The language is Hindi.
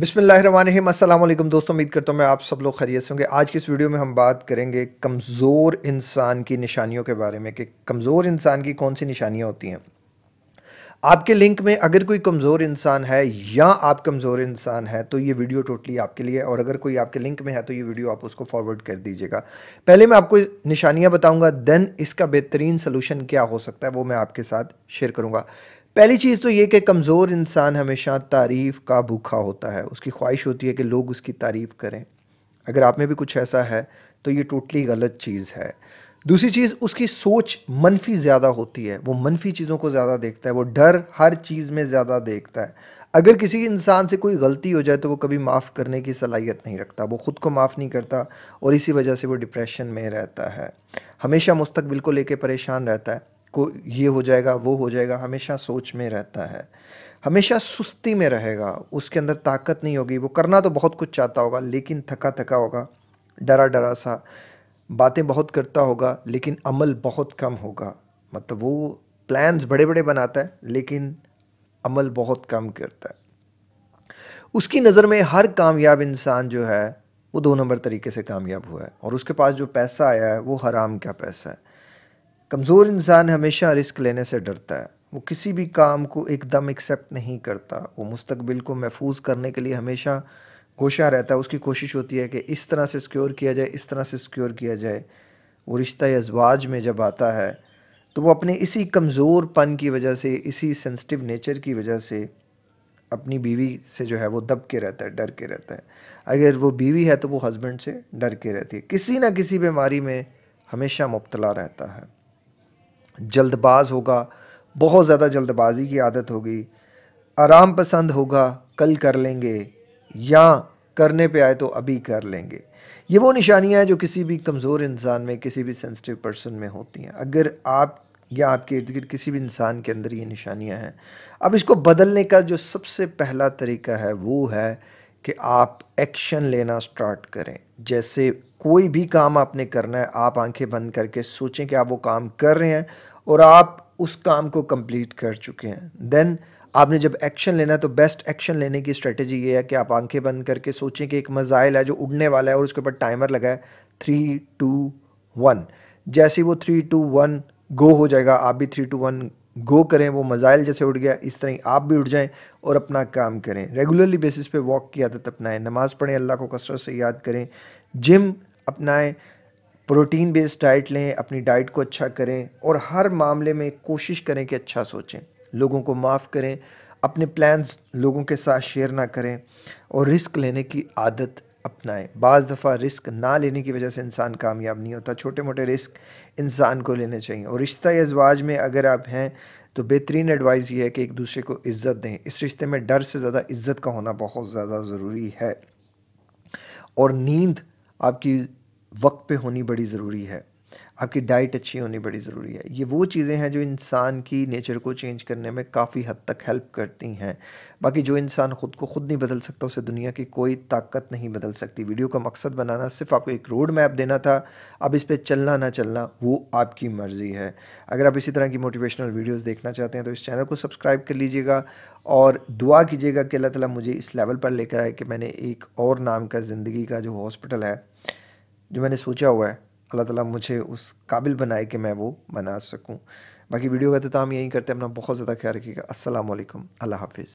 बिसमीम अल्लाम दोस्तों उम्मीद करता हूँ मैं आप सब लोग खैरियत से होंगे आज की इस वीडियो में हम बात करेंगे कमज़ोर इंसान की निशानियों के बारे में कि कमज़ोर इंसान की कौन सी निशानियाँ होती हैं आपके लिंक में अगर कोई कमज़ोर इंसान है या आप कमज़ोर इंसान है तो ये वीडियो टोटली आपके लिए और अगर कोई आपके लिंक में है तो ये वीडियो आप उसको फॉरवर्ड कर दीजिएगा पहले मैं आपको निशानियाँ बताऊँगा देन इसका बेहतरीन सलूशन क्या हो सकता है वो मैं आपके साथ शेयर करूँगा पहली चीज़ तो ये कि कमज़ोर इंसान हमेशा तारीफ़ का भूखा होता है उसकी ख्वाहिश होती है कि लोग उसकी तारीफ़ करें अगर आप में भी कुछ ऐसा है तो ये टोटली गलत चीज़ है दूसरी चीज़ उसकी सोच मनफी ज़्यादा होती है वो मनफी चीज़ों को ज़्यादा देखता है वो डर हर चीज़ में ज़्यादा देखता है अगर किसी इंसान से कोई गलती हो जाए तो वो कभी माफ़ करने की सलाहियत नहीं रखता वो ख़ुद को माफ़ नहीं करता और इसी वजह से वो डिप्रेशन में रहता है हमेशा मुस्तकबिल को लेके परेशान रहता है को ये हो जाएगा वो हो जाएगा हमेशा सोच में रहता है हमेशा सुस्ती में रहेगा उसके अंदर ताकत नहीं होगी वो करना तो बहुत कुछ चाहता होगा लेकिन थका थका होगा डरा डरा सा बातें बहुत करता होगा लेकिन अमल बहुत कम होगा मतलब वो प्लान्स बड़े बड़े बनाता है लेकिन अमल बहुत कम करता है उसकी नज़र में हर कामयाब इंसान जो है वो दो नंबर तरीके से कामयाब हुआ है और उसके पास जो पैसा आया है वो हराम का पैसा है कमज़ोर इंसान हमेशा रिस्क लेने से डरता है वो किसी भी काम को एकदम एक्सेप्ट नहीं करता वो मुस्तबिल को महफूज करने के लिए हमेशा कोशा रहता है उसकी कोशिश होती है कि इस तरह से सिक्योर किया जाए इस तरह से सिक्योर किया जाए वो रिश्ता अजवाज में जब आता है तो वो अपने इसी कमज़ोर पन की वजह से इसी सेंसिटिव नेचर की वजह से अपनी बीवी से जो है वो दब के रहता है डर के रहता है अगर वो बीवी है तो वो हस्बैंड से डर के रहती है किसी ना किसी बीमारी में हमेशा मुबतला रहता है जल्दबाज होगा बहुत ज़्यादा जल्दबाजी की आदत होगी आराम पसंद होगा कल कर लेंगे या करने पे आए तो अभी कर लेंगे ये वो निशानियाँ हैं जो किसी भी कमज़ोर इंसान में किसी भी सेंसिटिव पर्सन में होती हैं अगर आप या आपके इर्द गिर्द किसी भी इंसान के अंदर ये निशानियाँ हैं अब इसको बदलने का जो सबसे पहला तरीका है वो है कि आप एक्शन लेना स्टार्ट करें जैसे कोई भी काम आपने करना है आप आंखें बंद करके सोचें कि आप वो काम कर रहे हैं और आप उस काम को कंप्लीट कर चुके हैं देन आपने जब एक्शन लेना है तो बेस्ट एक्शन लेने की स्ट्रेटजी ये है कि आप आंखें बंद करके सोचें कि एक मजाइल है जो उड़ने वाला है और उसके ऊपर टाइमर लगा है थ्री टू वन जैसे वो थ्री टू वन गो हो जाएगा आप भी थ्री टू वन गो करें वो मज़ाइल जैसे उठ गया इस तरह आप भी उठ जाएं और अपना काम करें रेगुलरली बेसिस पे वॉक की आदत अपनाएं नमाज़ पढ़ें अल्लाह को कसरत से याद करें जिम अपनाएं प्रोटीन बेस्ड डाइट लें अपनी डाइट को अच्छा करें और हर मामले में कोशिश करें कि अच्छा सोचें लोगों को माफ़ करें अपने प्लान्स लोगों के साथ शेयर ना करें और रिस्क लेने की आदत अपनाएं बाज़ दफ़ा रिस्क ना लेने की वजह से इंसान कामयाब नहीं होता छोटे मोटे रिस्क इंसान को लेने चाहिए और रिश्ता या अजवाज में अगर आप हैं तो बेहतरीन एडवाइस ये है कि एक दूसरे को इज़्ज़त दें इस रिश्ते में डर से ज़्यादा इज़्ज़त का होना बहुत ज़्यादा ज़रूरी है और नींद आपकी वक्त पे होनी बड़ी ज़रूरी है आपकी डाइट अच्छी होनी बड़ी ज़रूरी है ये वो चीज़ें हैं जो इंसान की नेचर को चेंज करने में काफ़ी हद तक हेल्प करती हैं बाकी जो इंसान ख़ुद को ख़ुद नहीं बदल सकता उसे दुनिया की कोई ताकत नहीं बदल सकती वीडियो का मकसद बनाना सिर्फ आपको एक रोड मैप देना था अब इस पर चलना ना चलना वो आपकी मर्ज़ी है अगर आप इसी तरह की मोटिवेशनल वीडियोज़ देखना चाहते हैं तो इस चैनल को सब्सक्राइब कर लीजिएगा और दुआ कीजिएगा कि अल्लाह तला मुझे इस लेवल पर लेकर आए कि मैंने एक और नाम का ज़िंदगी का जो हॉस्पिटल है जो मैंने सोचा हुआ है अल्लाह ताला मुझे उस काबिल बनाए कि मैं वो बना सकूँ बाकी वीडियो का तो हम यहीं करते हैं अपना बहुत ज़्यादा ख्याल रखिएगा असलम अल्लाह हाफिज़